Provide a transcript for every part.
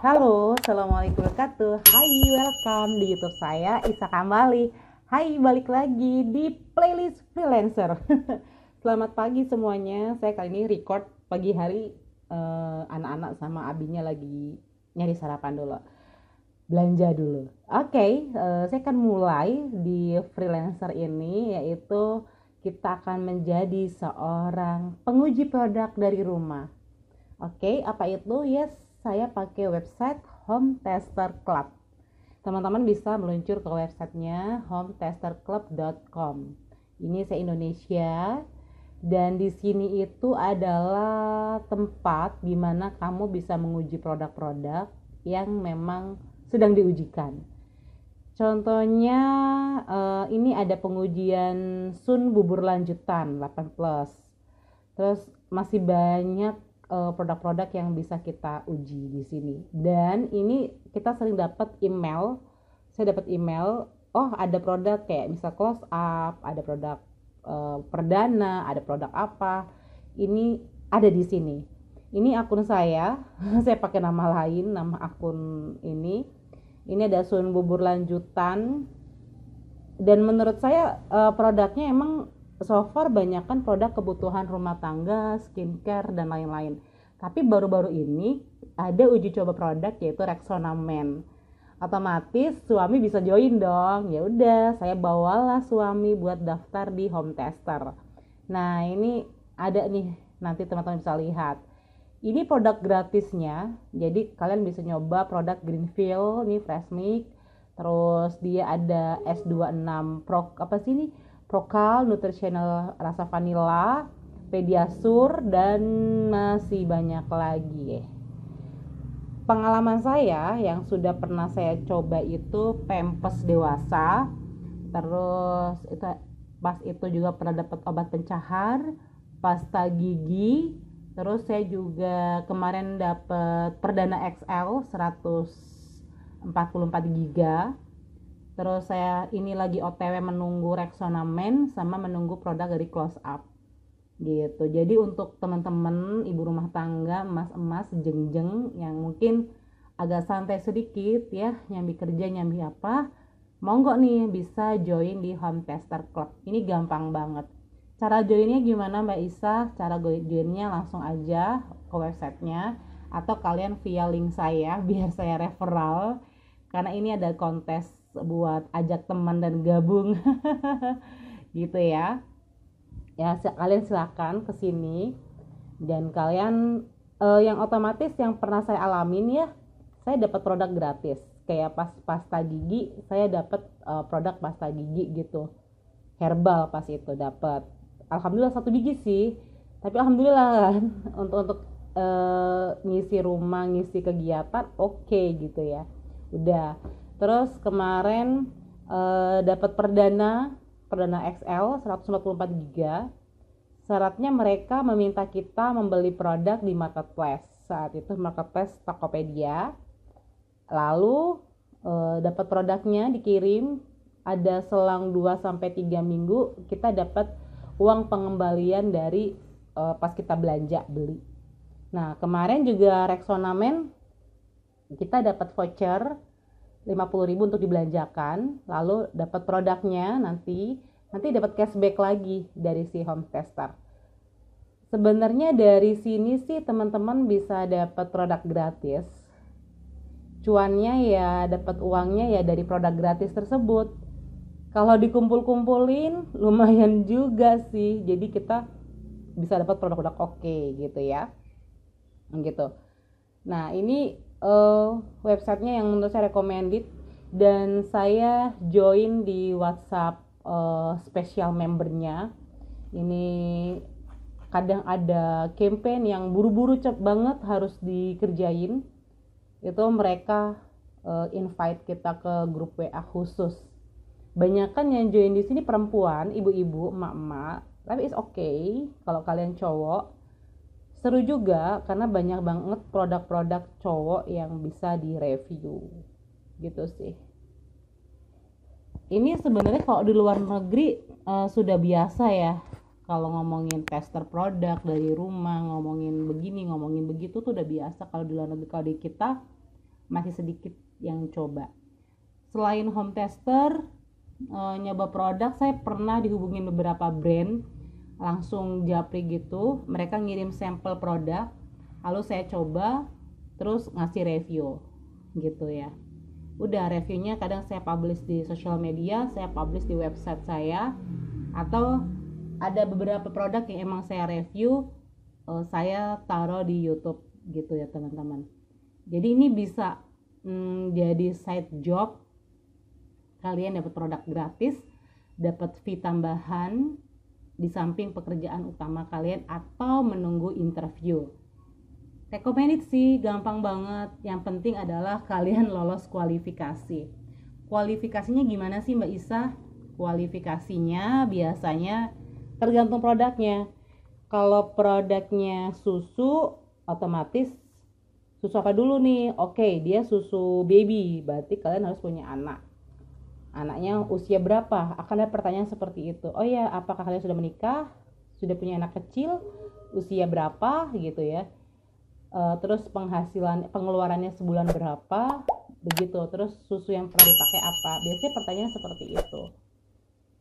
Halo, Assalamualaikum wabarakatuh Hai, welcome di Youtube saya, Isa Kambali Hai, balik lagi di playlist freelancer Selamat pagi semuanya Saya kali ini record pagi hari eh, Anak-anak sama abinya lagi nyari sarapan dulu Belanja dulu Oke, okay, uh, eh, saya akan mulai di freelancer ini Yaitu kita akan menjadi seorang penguji produk dari rumah Oke, okay, apa itu? Yes, saya pakai website Home Tester Club. Teman-teman bisa meluncur ke websitenya hometesterclub.com. Ini saya Indonesia dan di sini itu adalah tempat di mana kamu bisa menguji produk-produk yang memang sedang diujikan. Contohnya eh, ini ada pengujian Sun bubur lanjutan 8 plus. Terus masih banyak Eh, produk-produk yang bisa kita uji di sini. Dan ini kita sering dapat email, saya dapat email, oh ada produk kayak bisa close up, ada produk uh, perdana, ada produk apa, ini ada di sini. Ini akun saya, saya pakai nama lain, nama akun ini. Ini ada sun bubur lanjutan. Dan menurut saya eh, produknya emang so far banyak produk kebutuhan rumah tangga, skincare, dan lain-lain. Tapi baru-baru ini ada uji coba produk yaitu Rexona Men. Otomatis suami bisa join dong. Ya udah, saya bawalah suami buat daftar di home tester. Nah, ini ada nih nanti teman-teman bisa lihat. Ini produk gratisnya. Jadi kalian bisa nyoba produk Greenfield nih Fresh Milk. Terus dia ada S26 Pro apa sih ini? Prokal, Nutritional rasa vanilla, Pediasur dan masih banyak lagi Pengalaman saya yang sudah pernah saya coba itu Pempes dewasa, terus itu pas itu juga pernah dapat obat pencahar, pasta gigi, terus saya juga kemarin dapat perdana XL 144 giga terus saya ini lagi otw menunggu Rexona Men sama menunggu produk dari Close Up gitu jadi untuk teman-teman ibu rumah tangga emas-emas jeng jeng yang mungkin agak santai sedikit ya nyambi kerja nyambi apa monggo nih bisa join di Home Tester Club ini gampang banget cara joinnya gimana Mbak Isa cara joinnya langsung aja ke websitenya atau kalian via link saya biar saya referral karena ini ada kontes buat ajak teman dan gabung gitu ya ya kalian silahkan kesini dan kalian uh, yang otomatis yang pernah saya alamin ya saya dapat produk gratis kayak pas pasta gigi saya dapat uh, produk pasta gigi gitu herbal pas itu dapat alhamdulillah satu biji sih tapi alhamdulillah kan untuk untuk uh, ngisi rumah ngisi kegiatan oke okay, gitu ya udah terus kemarin uh, dapat perdana perdana XL 144 giga syaratnya mereka meminta kita membeli produk di marketplace saat itu marketplace Tokopedia lalu e, dapat produknya dikirim ada selang 2 sampai 3 minggu kita dapat uang pengembalian dari e, pas kita belanja beli nah kemarin juga Men kita dapat voucher 50 ribu untuk dibelanjakan, lalu dapat produknya nanti, nanti dapat cashback lagi dari si home tester. Sebenarnya dari sini sih teman-teman bisa dapat produk gratis. Cuannya ya dapat uangnya ya dari produk gratis tersebut. Kalau dikumpul-kumpulin lumayan juga sih. Jadi kita bisa dapat produk-produk oke okay, gitu ya. Gitu. Nah, ini uh, websitenya yang menurut saya recommended dan saya join di WhatsApp uh, special membernya ini kadang ada campaign yang buru-buru cep banget harus dikerjain itu mereka uh, invite kita ke grup WA khusus banyak yang join di sini perempuan ibu-ibu emak-emak tapi is okay kalau kalian cowok seru juga karena banyak banget produk-produk cowok yang bisa direview gitu sih ini sebenarnya kalau di luar negeri uh, sudah biasa ya kalau ngomongin tester produk dari rumah ngomongin begini ngomongin begitu tuh udah biasa kalau di luar negeri kalau di kita masih sedikit yang coba selain home tester uh, nyoba produk saya pernah dihubungin beberapa brand langsung japri gitu mereka ngirim sampel produk lalu saya coba terus ngasih review gitu ya udah reviewnya kadang saya publish di sosial media saya publish di website saya atau ada beberapa produk yang emang saya review eh, saya taruh di YouTube gitu ya teman-teman jadi ini bisa hmm, jadi side job kalian dapat produk gratis dapat fee tambahan di samping pekerjaan utama kalian atau menunggu interview. Recommended sih, gampang banget. Yang penting adalah kalian lolos kualifikasi. Kualifikasinya gimana sih Mbak Isa? Kualifikasinya biasanya tergantung produknya. Kalau produknya susu, otomatis susu apa dulu nih? Oke, dia susu baby, berarti kalian harus punya anak anaknya usia berapa akan ada pertanyaan seperti itu oh ya apakah kalian sudah menikah sudah punya anak kecil usia berapa gitu ya uh, terus penghasilan pengeluarannya sebulan berapa begitu terus susu yang pernah dipakai apa biasanya pertanyaan seperti itu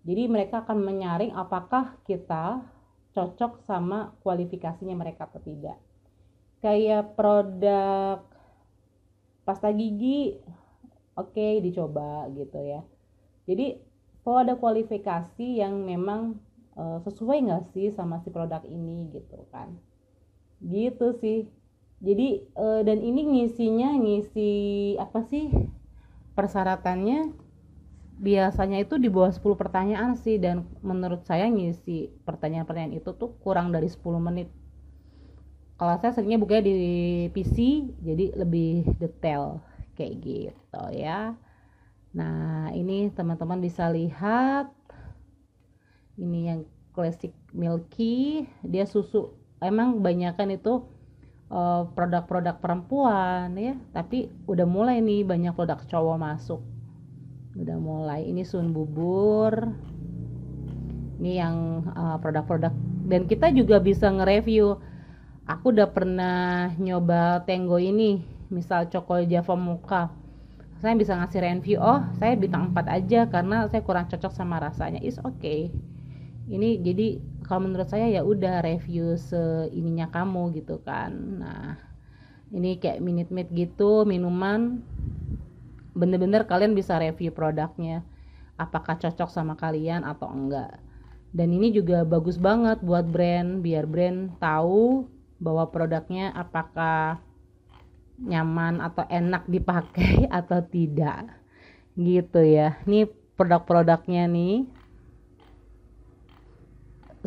jadi mereka akan menyaring apakah kita cocok sama kualifikasinya mereka atau tidak kayak produk pasta gigi oke okay, dicoba gitu ya jadi kalau ada kualifikasi yang memang uh, sesuai nggak sih sama si produk ini gitu kan gitu sih jadi uh, dan ini ngisinya ngisi apa sih persyaratannya biasanya itu di bawah 10 pertanyaan sih dan menurut saya ngisi pertanyaan-pertanyaan itu tuh kurang dari 10 menit kalau saya seringnya buka di PC jadi lebih detail kayak gitu ya nah Nah, ini teman-teman bisa lihat ini yang classic milky, dia susu emang kebanyakan itu eh, produk-produk uh, perempuan ya, tapi udah mulai nih banyak produk cowok masuk. Udah mulai. Ini sun bubur. Ini yang eh, produk-produk uh, dan kita juga bisa nge-review. Aku udah pernah nyoba tenggo ini, misal coklat Java Mocha saya bisa ngasih review oh saya bintang 4 aja karena saya kurang cocok sama rasanya is okay ini jadi kalau menurut saya ya udah review seininya kamu gitu kan nah ini kayak minute made gitu minuman bener-bener kalian bisa review produknya apakah cocok sama kalian atau enggak dan ini juga bagus banget buat brand biar brand tahu bahwa produknya apakah nyaman atau enak dipakai atau tidak gitu ya ini produk-produknya nih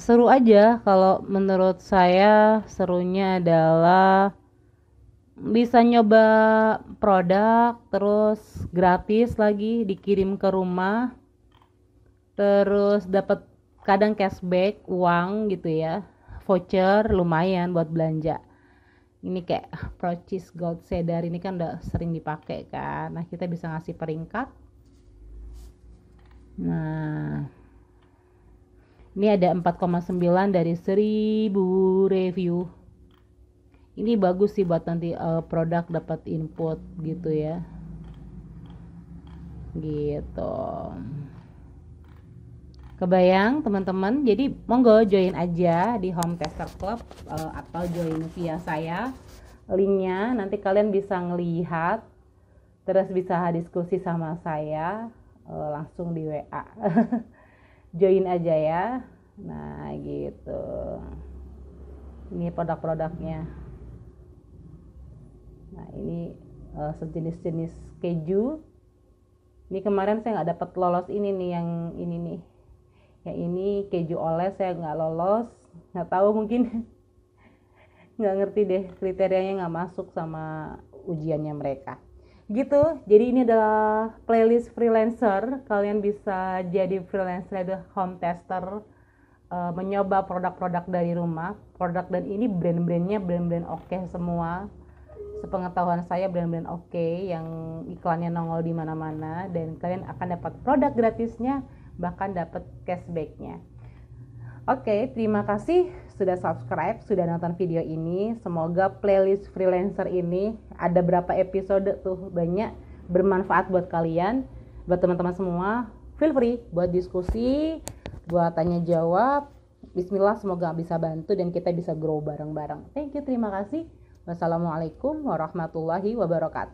seru aja kalau menurut saya serunya adalah bisa nyoba produk terus gratis lagi dikirim ke rumah terus dapat kadang cashback uang gitu ya voucher lumayan buat belanja ini kayak Procis Gold Cedar ini kan udah sering dipakai kan nah kita bisa ngasih peringkat nah ini ada 4,9 dari 1000 review ini bagus sih buat nanti uh, produk dapat input gitu ya gitu Kebayang teman-teman? Jadi monggo join aja di Home Tester Club uh, atau join via saya linknya. Nanti kalian bisa ngelihat, terus bisa diskusi sama saya uh, langsung di WA. join aja ya. Nah gitu. Ini produk-produknya. Nah ini uh, sejenis-jenis keju. Ini kemarin saya nggak dapat lolos ini nih yang ini nih Ya ini keju oles saya nggak lolos nggak tahu mungkin nggak ngerti deh kriterianya nggak masuk sama ujiannya mereka gitu jadi ini adalah playlist freelancer kalian bisa jadi freelancer itu home tester menyoba eh, mencoba produk-produk dari rumah produk dan ini brand-brandnya brand-brand oke okay semua sepengetahuan saya brand-brand oke okay, yang iklannya nongol di mana-mana dan kalian akan dapat produk gratisnya bahkan dapat cashbacknya. Oke, terima kasih sudah subscribe, sudah nonton video ini. Semoga playlist freelancer ini ada berapa episode tuh banyak bermanfaat buat kalian, buat teman-teman semua. Feel free buat diskusi, buat tanya jawab. Bismillah, semoga bisa bantu dan kita bisa grow bareng-bareng. Thank you, terima kasih. Wassalamualaikum warahmatullahi wabarakatuh.